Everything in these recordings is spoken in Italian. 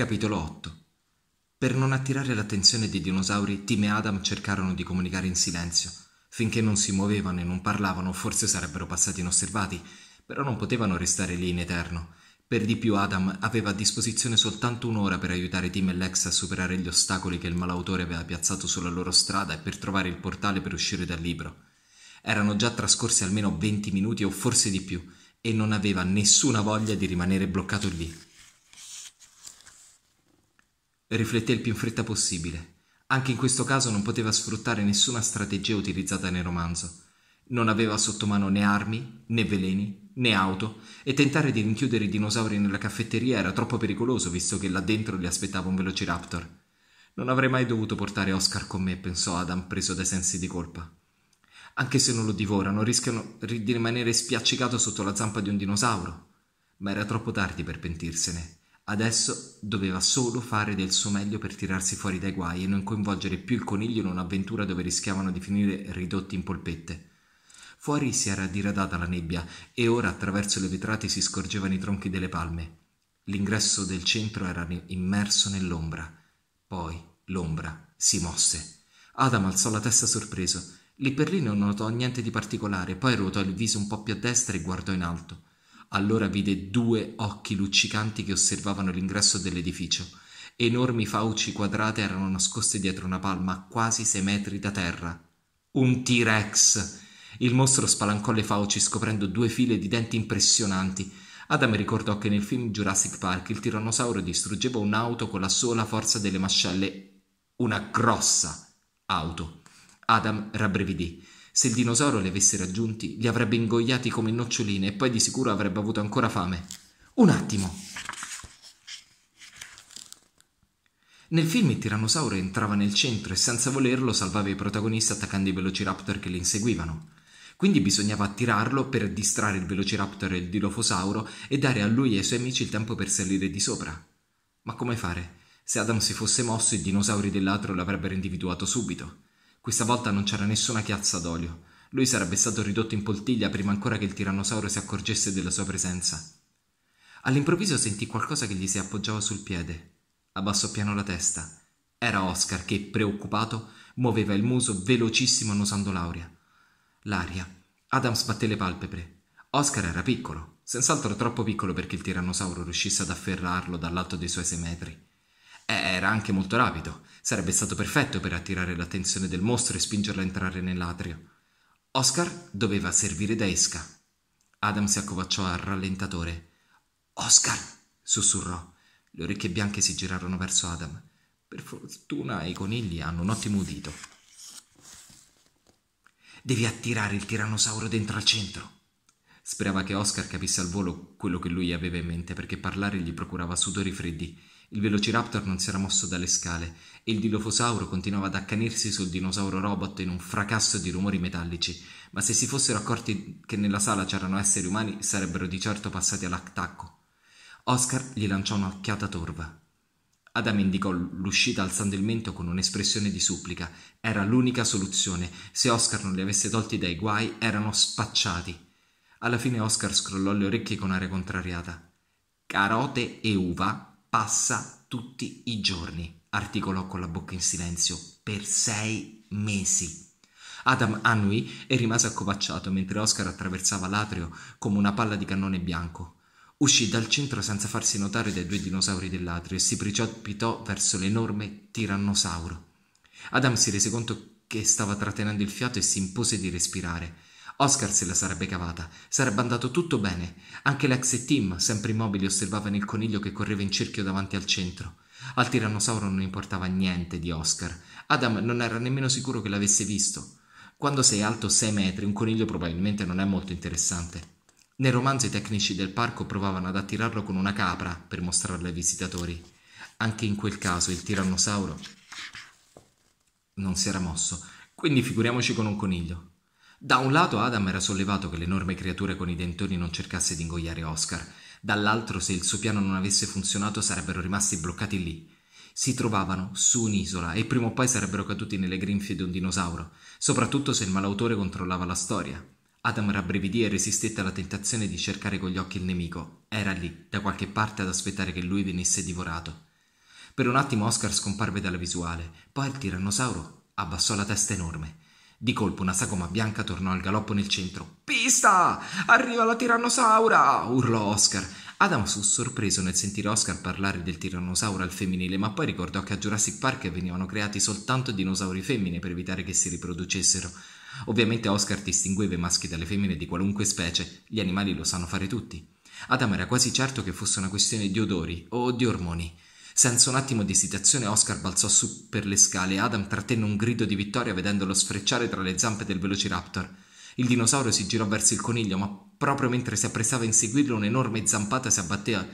Capitolo 8 Per non attirare l'attenzione dei dinosauri, Tim e Adam cercarono di comunicare in silenzio. Finché non si muovevano e non parlavano, forse sarebbero passati inosservati, però non potevano restare lì in eterno. Per di più Adam aveva a disposizione soltanto un'ora per aiutare Tim e Lex a superare gli ostacoli che il malautore aveva piazzato sulla loro strada e per trovare il portale per uscire dal libro. Erano già trascorsi almeno 20 minuti o forse di più e non aveva nessuna voglia di rimanere bloccato lì. Rifletté il più in fretta possibile. Anche in questo caso non poteva sfruttare nessuna strategia utilizzata nel romanzo. Non aveva sotto mano né armi, né veleni, né auto, e tentare di rinchiudere i dinosauri nella caffetteria era troppo pericoloso visto che là dentro li aspettava un velociraptor. Non avrei mai dovuto portare Oscar con me, pensò Adam, preso dai sensi di colpa. Anche se non lo divorano, rischiano di rimanere spiaccicato sotto la zampa di un dinosauro. Ma era troppo tardi per pentirsene. Adesso doveva solo fare del suo meglio per tirarsi fuori dai guai e non coinvolgere più il coniglio in un'avventura dove rischiavano di finire ridotti in polpette. Fuori si era diradata la nebbia e ora attraverso le vetrate si scorgevano i tronchi delle palme. L'ingresso del centro era immerso nell'ombra. Poi l'ombra si mosse. Adam alzò la testa sorpreso. Lì per lì non notò niente di particolare, poi ruotò il viso un po' più a destra e guardò in alto. Allora vide due occhi luccicanti che osservavano l'ingresso dell'edificio. Enormi fauci quadrate erano nascoste dietro una palma a quasi sei metri da terra. Un T-Rex! Il mostro spalancò le fauci scoprendo due file di denti impressionanti. Adam ricordò che nel film Jurassic Park il tirannosauro distruggeva un'auto con la sola forza delle mascelle. Una grossa auto. Adam rabbrividì. Se il dinosauro li avesse raggiunti, li avrebbe ingoiati come noccioline e poi di sicuro avrebbe avuto ancora fame. Un attimo! Nel film il tirannosauro entrava nel centro e senza volerlo salvava i protagonisti attaccando i velociraptor che li inseguivano. Quindi bisognava attirarlo per distrarre il velociraptor e il dilofosauro e dare a lui e ai suoi amici il tempo per salire di sopra. Ma come fare? Se Adam si fosse mosso, i dinosauri dell'atro l'avrebbero individuato subito. Questa volta non c'era nessuna chiazza d'olio. Lui sarebbe stato ridotto in poltiglia prima ancora che il tirannosauro si accorgesse della sua presenza. All'improvviso sentì qualcosa che gli si appoggiava sul piede. Abbassò piano la testa. Era Oscar che, preoccupato, muoveva il muso velocissimo annusando l'aria. L'aria. Adam sbatté le palpebre. Oscar era piccolo, senz'altro troppo piccolo perché il tirannosauro riuscisse ad afferrarlo dall'alto dei suoi sei metri. Eh, era anche molto rapido, Sarebbe stato perfetto per attirare l'attenzione del mostro e spingerlo a entrare nell'atrio. Oscar doveva servire da esca. Adam si accovacciò al rallentatore. Oscar! sussurrò. Le orecchie bianche si girarono verso Adam. Per fortuna i conigli hanno un ottimo udito. Devi attirare il tirannosauro dentro al centro. Sperava che Oscar capisse al volo quello che lui aveva in mente perché parlare gli procurava sudori freddi il velociraptor non si era mosso dalle scale e il dilofosauro continuava ad accanirsi sul dinosauro robot in un fracasso di rumori metallici, ma se si fossero accorti che nella sala c'erano esseri umani sarebbero di certo passati all'attacco. Oscar gli lanciò un'occhiata torva. Adam indicò l'uscita alzando il mento con un'espressione di supplica. Era l'unica soluzione. Se Oscar non li avesse tolti dai guai, erano spacciati. Alla fine Oscar scrollò le orecchie con aria contrariata. Carote e uva passa tutti i giorni, articolò con la bocca in silenzio, per sei mesi. Adam annui e rimase accovacciato mentre Oscar attraversava l'atrio come una palla di cannone bianco. Uscì dal centro senza farsi notare dai due dinosauri dell'atrio e si precipitò verso l'enorme tirannosauro. Adam si rese conto che stava trattenendo il fiato e si impose di respirare. Oscar se la sarebbe cavata, sarebbe andato tutto bene. Anche l'ex team, sempre immobili, osservavano il coniglio che correva in cerchio davanti al centro. Al tirannosauro non importava niente di Oscar. Adam non era nemmeno sicuro che l'avesse visto. Quando sei alto sei metri, un coniglio probabilmente non è molto interessante. Nel romanzo i tecnici del parco provavano ad attirarlo con una capra per mostrarlo ai visitatori. Anche in quel caso il tirannosauro non si era mosso, quindi figuriamoci con un coniglio. Da un lato Adam era sollevato che l'enorme creatura con i dentoni non cercasse di ingoiare Oscar, dall'altro se il suo piano non avesse funzionato sarebbero rimasti bloccati lì. Si trovavano su un'isola e prima o poi sarebbero caduti nelle grinfie di un dinosauro, soprattutto se il malautore controllava la storia. Adam rabbrividì e resistette alla tentazione di cercare con gli occhi il nemico. Era lì, da qualche parte, ad aspettare che lui venisse divorato. Per un attimo Oscar scomparve dalla visuale, poi il tirannosauro abbassò la testa enorme. Di colpo una sagoma bianca tornò al galoppo nel centro. Pista! Arriva la tirannosaura! urlò Oscar. Adam fu sorpreso nel sentire Oscar parlare del tirannosauro al femminile, ma poi ricordò che a Jurassic Park venivano creati soltanto dinosauri femmine per evitare che si riproducessero. Ovviamente Oscar distingueva i maschi dalle femmine di qualunque specie, gli animali lo sanno fare tutti. Adam era quasi certo che fosse una questione di odori o di ormoni. Senza un attimo di esitazione, Oscar balzò su per le scale e Adam trattenne un grido di vittoria vedendolo sfrecciare tra le zampe del velociraptor. Il dinosauro si girò verso il coniglio, ma proprio mentre si apprestava a inseguirlo, un'enorme zampata si abbattea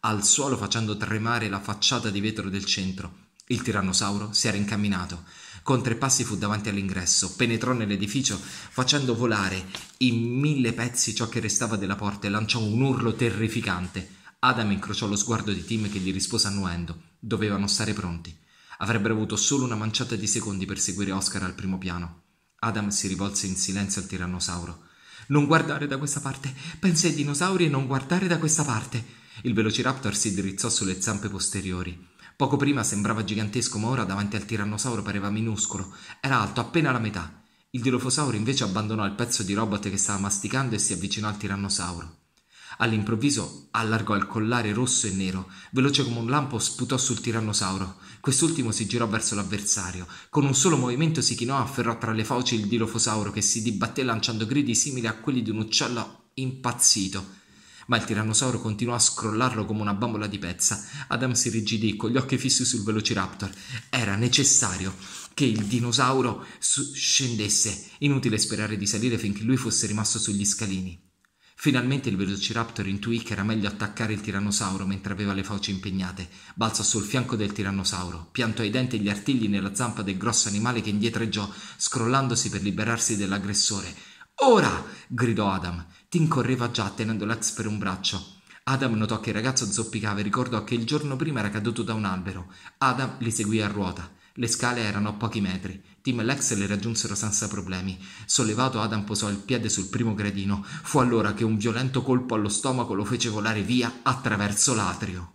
al suolo facendo tremare la facciata di vetro del centro. Il tirannosauro si era incamminato. Con tre passi fu davanti all'ingresso, penetrò nell'edificio facendo volare in mille pezzi ciò che restava della porta e lanciò un urlo terrificante. Adam incrociò lo sguardo di Tim che gli rispose annuendo. Dovevano stare pronti. Avrebbero avuto solo una manciata di secondi per seguire Oscar al primo piano. Adam si rivolse in silenzio al tirannosauro. Non guardare da questa parte. Pensa ai dinosauri e non guardare da questa parte. Il velociraptor si drizzò sulle zampe posteriori. Poco prima sembrava gigantesco, ma ora davanti al tirannosauro pareva minuscolo. Era alto appena la metà. Il dilofosauro invece abbandonò il pezzo di robot che stava masticando e si avvicinò al tirannosauro. All'improvviso allargò il collare rosso e nero, veloce come un lampo sputò sul tirannosauro. Quest'ultimo si girò verso l'avversario, con un solo movimento si chinò e afferrò tra le fauci il dilofosauro che si dibatté lanciando gridi simili a quelli di un uccello impazzito. Ma il tirannosauro continuò a scrollarlo come una bambola di pezza. Adam si rigidì con gli occhi fissi sul velociraptor. Era necessario che il dinosauro scendesse. Inutile sperare di salire finché lui fosse rimasto sugli scalini. Finalmente il velociraptor intuì che era meglio attaccare il tirannosauro mentre aveva le fauci impegnate. Balzò sul fianco del tirannosauro, piantò i denti e gli artigli nella zampa del grosso animale che indietreggiò, scrollandosi per liberarsi dell'aggressore. Ora! gridò Adam. Tim correva già tenendo l'ex per un braccio. Adam notò che il ragazzo zoppicava e ricordò che il giorno prima era caduto da un albero. Adam li seguì a ruota. Le scale erano a pochi metri. Tim e Lex le raggiunsero senza problemi. Sollevato, Adam posò il piede sul primo gradino. Fu allora che un violento colpo allo stomaco lo fece volare via attraverso l'atrio.